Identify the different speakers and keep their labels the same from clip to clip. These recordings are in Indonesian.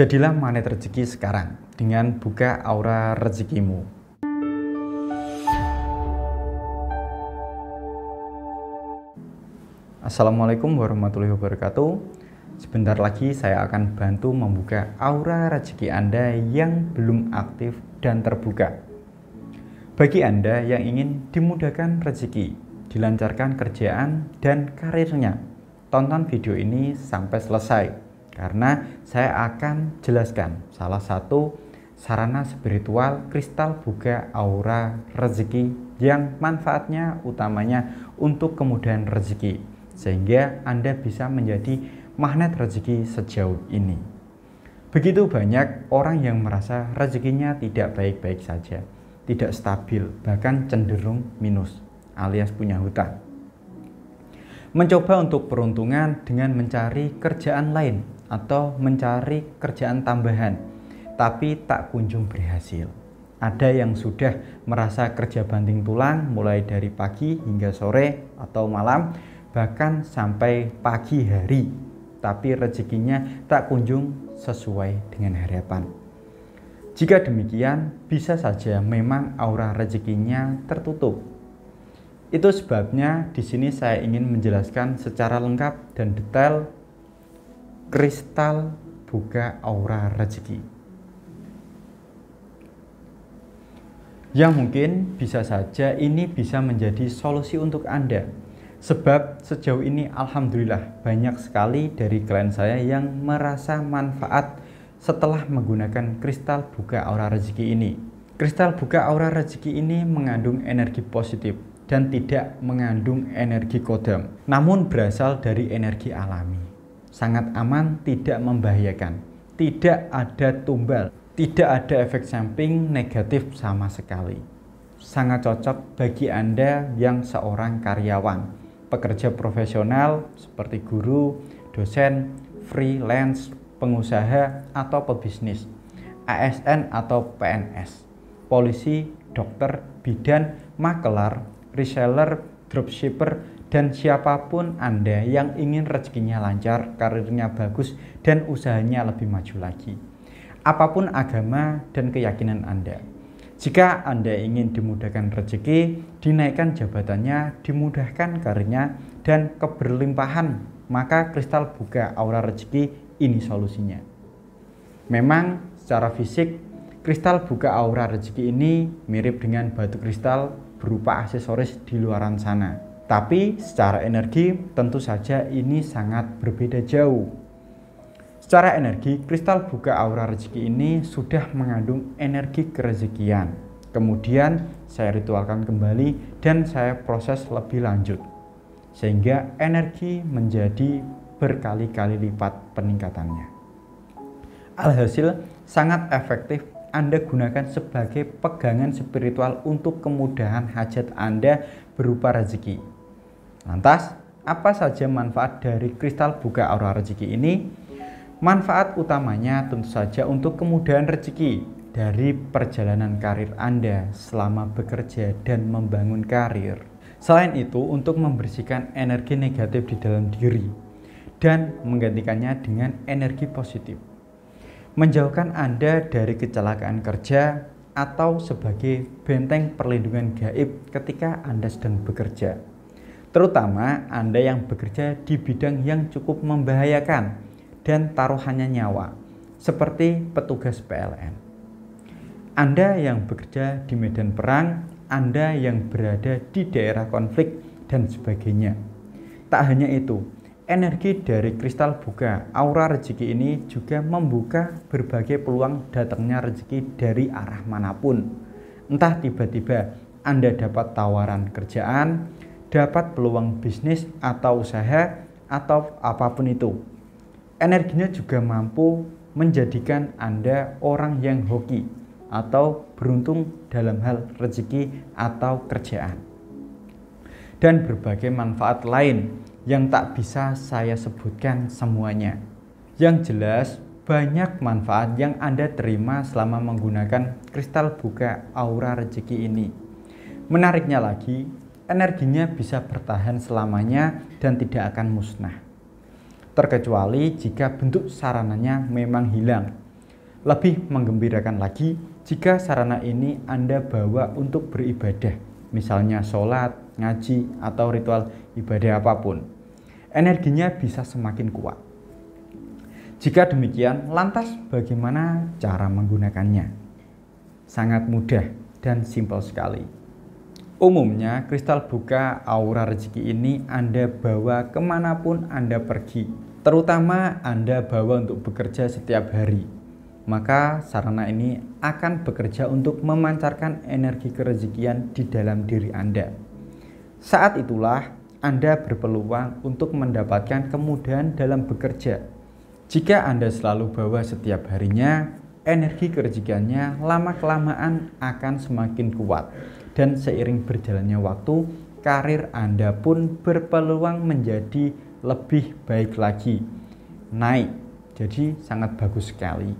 Speaker 1: Jadilah magnet rezeki sekarang dengan buka aura rezekimu. Assalamualaikum warahmatullahi wabarakatuh. Sebentar lagi saya akan bantu membuka aura rezeki Anda yang belum aktif dan terbuka. Bagi Anda yang ingin dimudahkan rezeki, dilancarkan kerjaan dan karirnya, tonton video ini sampai selesai karena saya akan jelaskan salah satu sarana spiritual kristal buka aura rezeki yang manfaatnya utamanya untuk kemudahan rezeki sehingga Anda bisa menjadi magnet rezeki sejauh ini. Begitu banyak orang yang merasa rezekinya tidak baik-baik saja, tidak stabil, bahkan cenderung minus alias punya hutang. Mencoba untuk peruntungan dengan mencari kerjaan lain atau mencari kerjaan tambahan, tapi tak kunjung berhasil. Ada yang sudah merasa kerja banting tulang mulai dari pagi hingga sore atau malam, bahkan sampai pagi hari, tapi rezekinya tak kunjung sesuai dengan harapan. Jika demikian, bisa saja memang aura rezekinya tertutup itu sebabnya di sini saya ingin menjelaskan secara lengkap dan detail kristal buka aura rezeki. Yang mungkin bisa saja ini bisa menjadi solusi untuk Anda. Sebab sejauh ini alhamdulillah banyak sekali dari klien saya yang merasa manfaat setelah menggunakan kristal buka aura rezeki ini. Kristal buka aura rezeki ini mengandung energi positif dan tidak mengandung energi kodam, namun berasal dari energi alami sangat aman, tidak membahayakan, tidak ada tumbal, tidak ada efek samping negatif sama sekali. Sangat cocok bagi Anda yang seorang karyawan, pekerja profesional seperti guru, dosen, freelance, pengusaha, atau pebisnis, ASN atau PNS, polisi, dokter, bidan, makelar, reseller, dropshipper, dan siapapun Anda yang ingin rezekinya lancar, karirnya bagus, dan usahanya lebih maju lagi. Apapun agama dan keyakinan Anda. Jika Anda ingin dimudahkan rezeki, dinaikkan jabatannya, dimudahkan karirnya, dan keberlimpahan, maka kristal buka aura rezeki ini solusinya. Memang secara fisik, kristal buka aura rezeki ini mirip dengan batu kristal berupa aksesoris di luaran sana tapi secara energi tentu saja ini sangat berbeda jauh. Secara energi, kristal buka aura rezeki ini sudah mengandung energi kerezekian. Kemudian saya ritualkan kembali dan saya proses lebih lanjut. Sehingga energi menjadi berkali-kali lipat peningkatannya. Alhasil, sangat efektif anda gunakan sebagai pegangan spiritual untuk kemudahan hajat Anda berupa rezeki. Lantas, apa saja manfaat dari kristal buka aura rezeki ini? Manfaat utamanya tentu saja untuk kemudahan rezeki dari perjalanan karir Anda selama bekerja dan membangun karir. Selain itu, untuk membersihkan energi negatif di dalam diri dan menggantikannya dengan energi positif. Menjauhkan Anda dari kecelakaan kerja atau sebagai benteng perlindungan gaib ketika Anda sedang bekerja terutama Anda yang bekerja di bidang yang cukup membahayakan dan taruhannya nyawa, seperti petugas PLN. Anda yang bekerja di medan perang, Anda yang berada di daerah konflik, dan sebagainya. Tak hanya itu, energi dari kristal buka, aura rezeki ini juga membuka berbagai peluang datangnya rezeki dari arah manapun. Entah tiba-tiba Anda dapat tawaran kerjaan, dapat peluang bisnis atau usaha atau apapun itu. Energinya juga mampu menjadikan Anda orang yang hoki atau beruntung dalam hal rezeki atau kerjaan. Dan berbagai manfaat lain yang tak bisa saya sebutkan semuanya. Yang jelas, banyak manfaat yang Anda terima selama menggunakan kristal buka aura rezeki ini. Menariknya lagi, energinya bisa bertahan selamanya dan tidak akan musnah. Terkecuali jika bentuk sarananya memang hilang. Lebih menggembirakan lagi jika sarana ini Anda bawa untuk beribadah, misalnya sholat, ngaji, atau ritual ibadah apapun. Energinya bisa semakin kuat. Jika demikian, lantas bagaimana cara menggunakannya? Sangat mudah dan simpel sekali Umumnya, kristal buka aura rezeki ini Anda bawa kemanapun Anda pergi, terutama Anda bawa untuk bekerja setiap hari. Maka, sarana ini akan bekerja untuk memancarkan energi kerezekian di dalam diri Anda. Saat itulah Anda berpeluang untuk mendapatkan kemudahan dalam bekerja. Jika Anda selalu bawa setiap harinya, energi kerezekiannya lama-kelamaan akan semakin kuat dan seiring berjalannya waktu karir Anda pun berpeluang menjadi lebih baik lagi. Naik. Jadi sangat bagus sekali.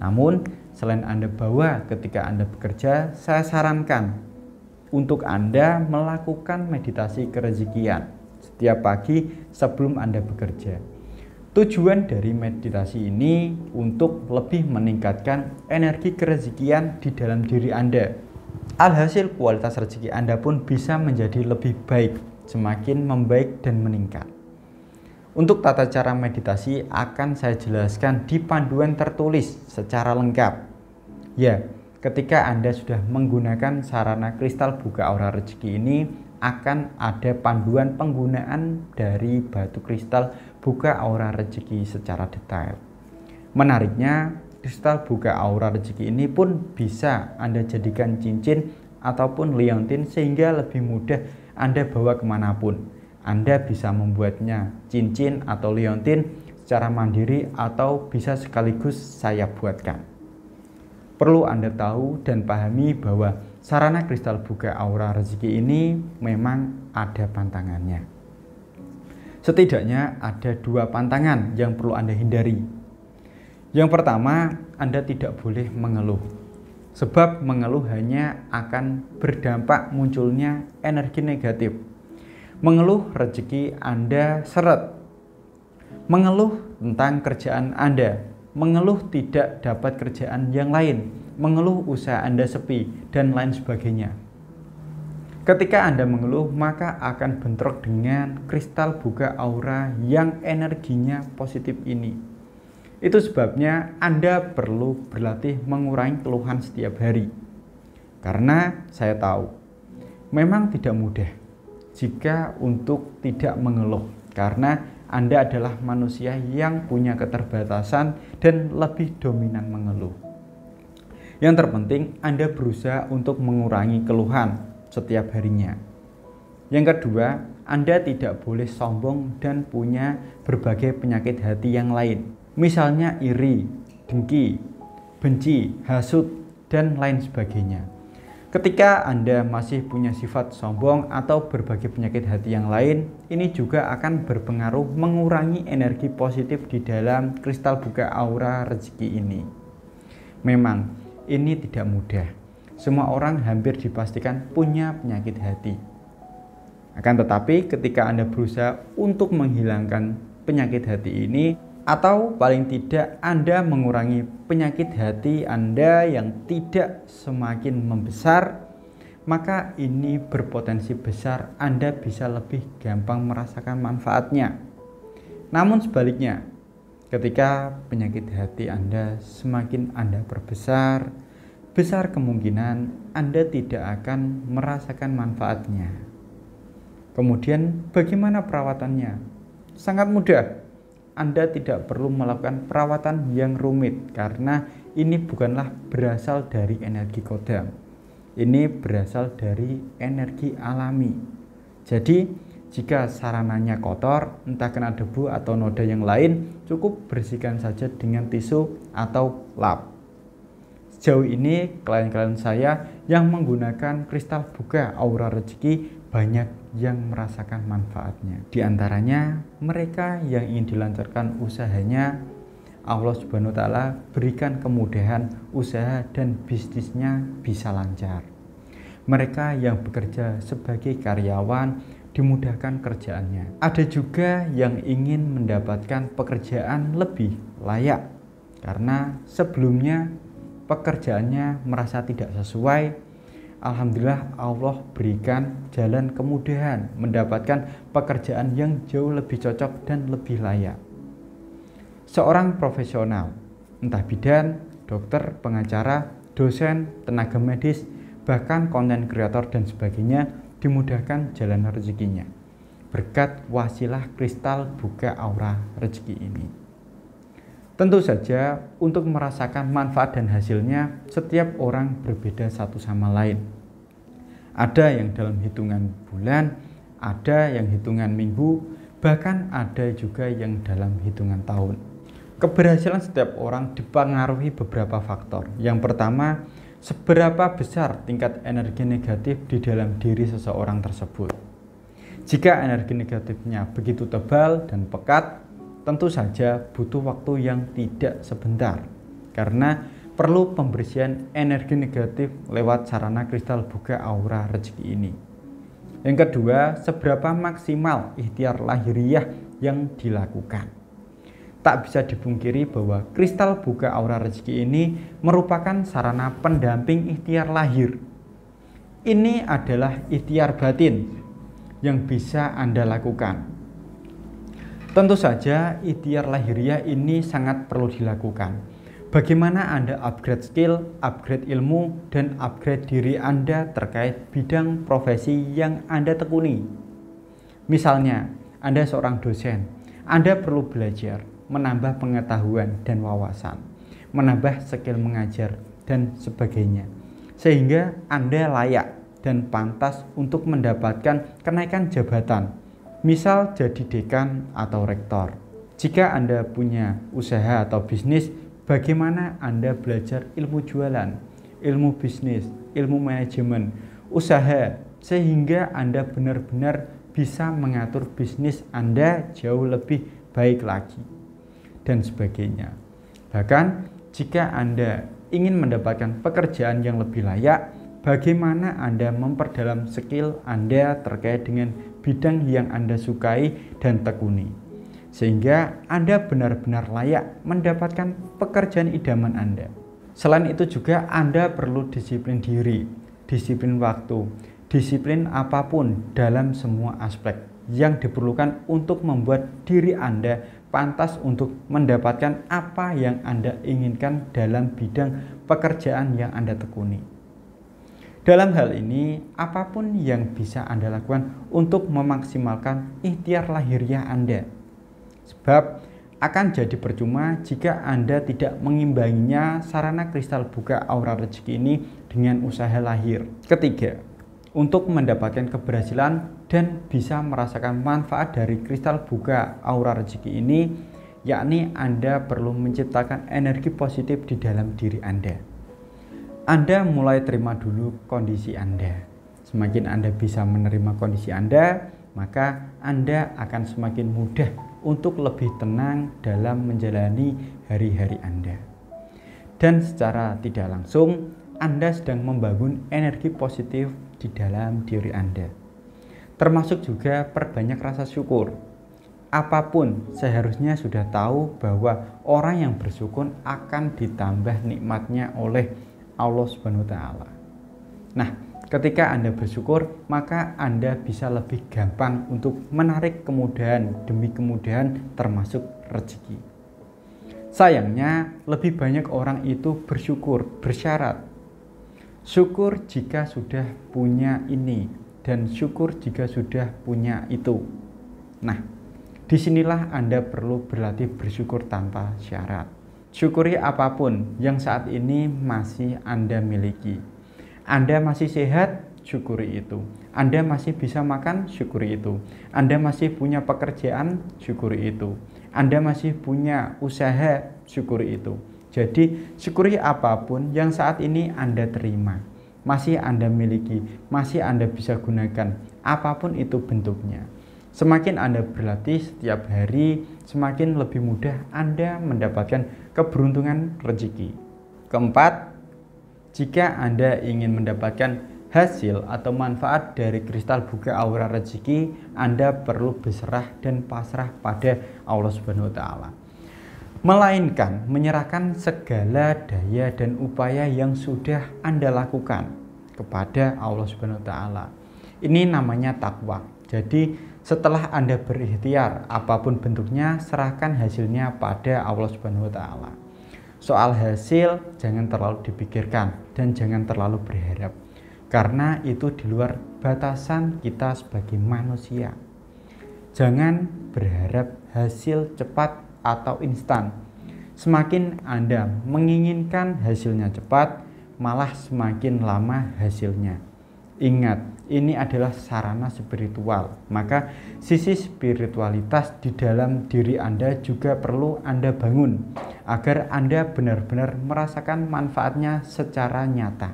Speaker 1: Namun selain Anda bawa ketika Anda bekerja, saya sarankan untuk Anda melakukan meditasi kerezekian setiap pagi sebelum Anda bekerja. Tujuan dari meditasi ini untuk lebih meningkatkan energi kerezekian di dalam diri Anda Alhasil kualitas rezeki Anda pun bisa menjadi lebih baik, semakin membaik dan meningkat. Untuk tata cara meditasi akan saya jelaskan di panduan tertulis secara lengkap. Ya, ketika Anda sudah menggunakan sarana kristal buka aura rezeki ini akan ada panduan penggunaan dari batu kristal buka aura rezeki secara detail. Menariknya, kristal buka aura rezeki ini pun bisa Anda jadikan cincin ataupun liontin sehingga lebih mudah Anda bawa kemanapun. Anda bisa membuatnya cincin atau liontin secara mandiri atau bisa sekaligus saya buatkan. Perlu Anda tahu dan pahami bahwa sarana kristal buka aura rezeki ini memang ada pantangannya. Setidaknya ada dua pantangan yang perlu Anda hindari yang pertama, Anda tidak boleh mengeluh. Sebab mengeluh hanya akan berdampak munculnya energi negatif. Mengeluh rezeki Anda seret. Mengeluh tentang kerjaan Anda. Mengeluh tidak dapat kerjaan yang lain. Mengeluh usaha Anda sepi dan lain sebagainya. Ketika Anda mengeluh, maka akan bentrok dengan kristal buka aura yang energinya positif ini. Itu sebabnya Anda perlu berlatih mengurangi keluhan setiap hari. Karena saya tahu, memang tidak mudah jika untuk tidak mengeluh. Karena Anda adalah manusia yang punya keterbatasan dan lebih dominan mengeluh. Yang terpenting, Anda berusaha untuk mengurangi keluhan setiap harinya. Yang kedua, Anda tidak boleh sombong dan punya berbagai penyakit hati yang lain misalnya iri, dengki, benci, hasut, dan lain sebagainya. Ketika Anda masih punya sifat sombong atau berbagai penyakit hati yang lain, ini juga akan berpengaruh mengurangi energi positif di dalam kristal buka aura rezeki ini. Memang, ini tidak mudah. Semua orang hampir dipastikan punya penyakit hati. Akan tetapi, ketika Anda berusaha untuk menghilangkan penyakit hati ini, atau paling tidak Anda mengurangi penyakit hati Anda yang tidak semakin membesar, maka ini berpotensi besar Anda bisa lebih gampang merasakan manfaatnya. Namun sebaliknya, ketika penyakit hati Anda semakin Anda perbesar, besar kemungkinan Anda tidak akan merasakan manfaatnya. Kemudian, bagaimana perawatannya? Sangat mudah anda tidak perlu melakukan perawatan yang rumit karena ini bukanlah berasal dari energi kodam. Ini berasal dari energi alami. Jadi, jika sarananya kotor, entah kena debu atau noda yang lain, cukup bersihkan saja dengan tisu atau lap. Sejauh ini, klien-klien saya yang menggunakan kristal buka aura rezeki banyak yang merasakan manfaatnya. Di antaranya mereka yang ingin dilancarkan usahanya, Allah Subhanahu wa taala berikan kemudahan usaha dan bisnisnya bisa lancar. Mereka yang bekerja sebagai karyawan dimudahkan kerjaannya. Ada juga yang ingin mendapatkan pekerjaan lebih layak karena sebelumnya pekerjaannya merasa tidak sesuai Alhamdulillah Allah berikan jalan kemudahan mendapatkan pekerjaan yang jauh lebih cocok dan lebih layak. Seorang profesional, entah bidan, dokter, pengacara, dosen, tenaga medis, bahkan konten kreator dan sebagainya dimudahkan jalan rezekinya. Berkat wasilah kristal buka aura rezeki ini. Tentu saja untuk merasakan manfaat dan hasilnya setiap orang berbeda satu sama lain. Ada yang dalam hitungan bulan, ada yang hitungan minggu, bahkan ada juga yang dalam hitungan tahun. Keberhasilan setiap orang dipengaruhi beberapa faktor. Yang pertama, seberapa besar tingkat energi negatif di dalam diri seseorang tersebut. Jika energi negatifnya begitu tebal dan pekat, tentu saja butuh waktu yang tidak sebentar karena perlu pembersihan energi negatif lewat sarana kristal buka aura rezeki ini. Yang kedua, seberapa maksimal ikhtiar lahiriah yang dilakukan. Tak bisa dipungkiri bahwa kristal buka aura rezeki ini merupakan sarana pendamping ikhtiar lahir. Ini adalah ikhtiar batin yang bisa Anda lakukan Tentu saja ikhtiar lahiriah ini sangat perlu dilakukan. Bagaimana Anda upgrade skill, upgrade ilmu, dan upgrade diri Anda terkait bidang profesi yang Anda tekuni. Misalnya, Anda seorang dosen, Anda perlu belajar, menambah pengetahuan dan wawasan, menambah skill mengajar, dan sebagainya. Sehingga Anda layak dan pantas untuk mendapatkan kenaikan jabatan misal jadi dekan atau rektor. Jika Anda punya usaha atau bisnis, bagaimana Anda belajar ilmu jualan, ilmu bisnis, ilmu manajemen, usaha, sehingga Anda benar-benar bisa mengatur bisnis Anda jauh lebih baik lagi, dan sebagainya. Bahkan, jika Anda ingin mendapatkan pekerjaan yang lebih layak, bagaimana Anda memperdalam skill Anda terkait dengan bidang yang Anda sukai dan tekuni, sehingga Anda benar-benar layak mendapatkan pekerjaan idaman Anda. Selain itu, juga Anda perlu disiplin diri, disiplin waktu, disiplin apapun dalam semua aspek yang diperlukan untuk membuat diri Anda pantas untuk mendapatkan apa yang Anda inginkan dalam bidang pekerjaan yang Anda tekuni. Dalam hal ini, apapun yang bisa Anda lakukan untuk memaksimalkan ikhtiar lahiriah Anda. Sebab akan jadi percuma jika Anda tidak mengimbanginya sarana kristal buka aura rezeki ini dengan usaha lahir. Ketiga, untuk mendapatkan keberhasilan dan bisa merasakan manfaat dari kristal buka aura rezeki ini, yakni Anda perlu menciptakan energi positif di dalam diri Anda. Anda mulai terima dulu kondisi Anda. Semakin Anda bisa menerima kondisi Anda, maka Anda akan semakin mudah untuk lebih tenang dalam menjalani hari-hari Anda. Dan secara tidak langsung, Anda sedang membangun energi positif di dalam diri Anda. Termasuk juga perbanyak rasa syukur. Apapun seharusnya sudah tahu bahwa orang yang bersyukur akan ditambah nikmatnya oleh Allah Subhanahu wa taala. Nah, ketika Anda bersyukur, maka Anda bisa lebih gampang untuk menarik kemudahan demi kemudahan termasuk rezeki. Sayangnya, lebih banyak orang itu bersyukur bersyarat. Syukur jika sudah punya ini dan syukur jika sudah punya itu. Nah, disinilah Anda perlu berlatih bersyukur tanpa syarat. Syukuri apapun yang saat ini masih Anda miliki. Anda masih sehat, syukuri itu. Anda masih bisa makan, syukuri itu. Anda masih punya pekerjaan, syukuri itu. Anda masih punya usaha, syukuri itu. Jadi, syukuri apapun yang saat ini Anda terima, masih Anda miliki, masih Anda bisa gunakan, apapun itu bentuknya. Semakin Anda berlatih setiap hari, semakin lebih mudah Anda mendapatkan keberuntungan rezeki. Keempat, jika Anda ingin mendapatkan hasil atau manfaat dari kristal buka aura rezeki, Anda perlu berserah dan pasrah pada Allah Subhanahu wa taala. Melainkan menyerahkan segala daya dan upaya yang sudah Anda lakukan kepada Allah Subhanahu wa taala. Ini namanya takwa. Jadi setelah Anda berikhtiar, apapun bentuknya, serahkan hasilnya pada Allah Subhanahu wa taala. Soal hasil jangan terlalu dipikirkan dan jangan terlalu berharap karena itu di luar batasan kita sebagai manusia. Jangan berharap hasil cepat atau instan. Semakin Anda menginginkan hasilnya cepat, malah semakin lama hasilnya. Ingat, ini adalah sarana spiritual. Maka sisi spiritualitas di dalam diri Anda juga perlu Anda bangun agar Anda benar-benar merasakan manfaatnya secara nyata.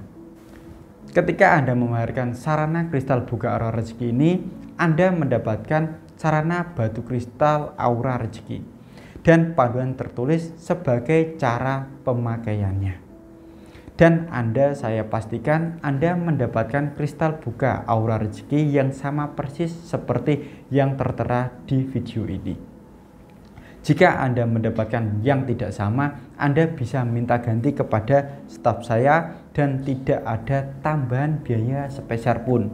Speaker 1: Ketika Anda memamerkan sarana kristal buka aura rezeki ini, Anda mendapatkan sarana batu kristal aura rezeki dan paduan tertulis sebagai cara pemakaiannya dan Anda saya pastikan Anda mendapatkan kristal buka aura rezeki yang sama persis seperti yang tertera di video ini. Jika Anda mendapatkan yang tidak sama, Anda bisa minta ganti kepada staf saya dan tidak ada tambahan biaya spesial pun.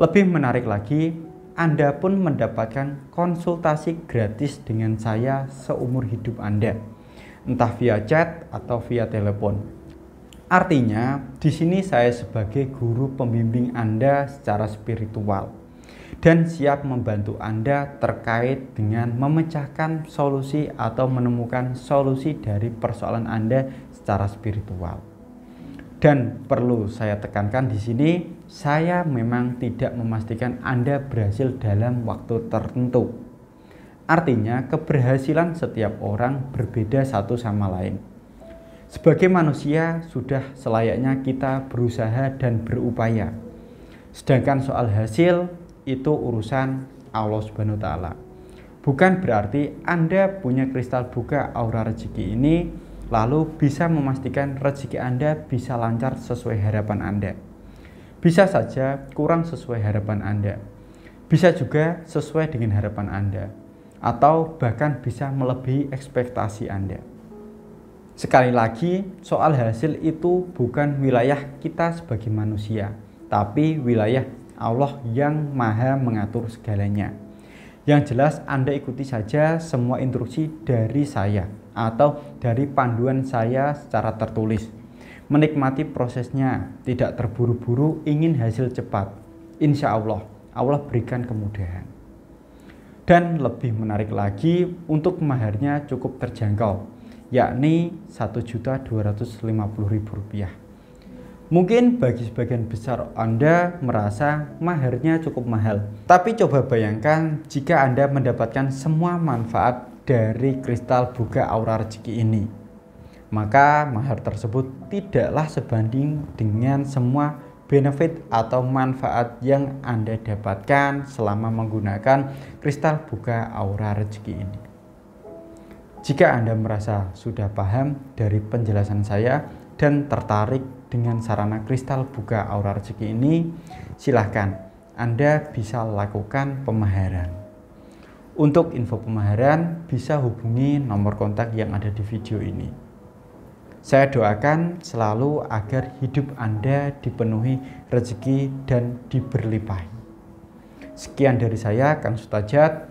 Speaker 1: Lebih menarik lagi, Anda pun mendapatkan konsultasi gratis dengan saya seumur hidup Anda, entah via chat atau via telepon Artinya, di sini saya sebagai guru pembimbing Anda secara spiritual dan siap membantu Anda terkait dengan memecahkan solusi atau menemukan solusi dari persoalan Anda secara spiritual. Dan perlu saya tekankan di sini, saya memang tidak memastikan Anda berhasil dalam waktu tertentu. Artinya, keberhasilan setiap orang berbeda satu sama lain sebagai manusia, sudah selayaknya kita berusaha dan berupaya. Sedangkan soal hasil itu urusan Allah Subhanahu taala. Bukan berarti Anda punya kristal buka aura rezeki ini lalu bisa memastikan rezeki Anda bisa lancar sesuai harapan Anda. Bisa saja kurang sesuai harapan Anda. Bisa juga sesuai dengan harapan Anda atau bahkan bisa melebihi ekspektasi Anda. Sekali lagi, soal hasil itu bukan wilayah kita sebagai manusia, tapi wilayah Allah yang Maha mengatur segalanya. Yang jelas, Anda ikuti saja semua instruksi dari saya atau dari panduan saya secara tertulis. Menikmati prosesnya, tidak terburu-buru, ingin hasil cepat. Insya Allah, Allah berikan kemudahan. Dan lebih menarik lagi, untuk maharnya cukup terjangkau, yakni Rp1.250.000. Mungkin bagi sebagian besar Anda merasa maharnya cukup mahal. Tapi coba bayangkan jika Anda mendapatkan semua manfaat dari kristal buka aura rezeki ini. Maka mahar tersebut tidaklah sebanding dengan semua benefit atau manfaat yang Anda dapatkan selama menggunakan kristal buka aura rezeki ini. Jika Anda merasa sudah paham dari penjelasan saya dan tertarik dengan sarana kristal buka aura rezeki ini, silahkan Anda bisa lakukan pemaharan. Untuk info pemaharan, bisa hubungi nomor kontak yang ada di video ini. Saya doakan selalu agar hidup Anda dipenuhi rezeki dan diberlipahi. Sekian dari saya, Kang Sutajat.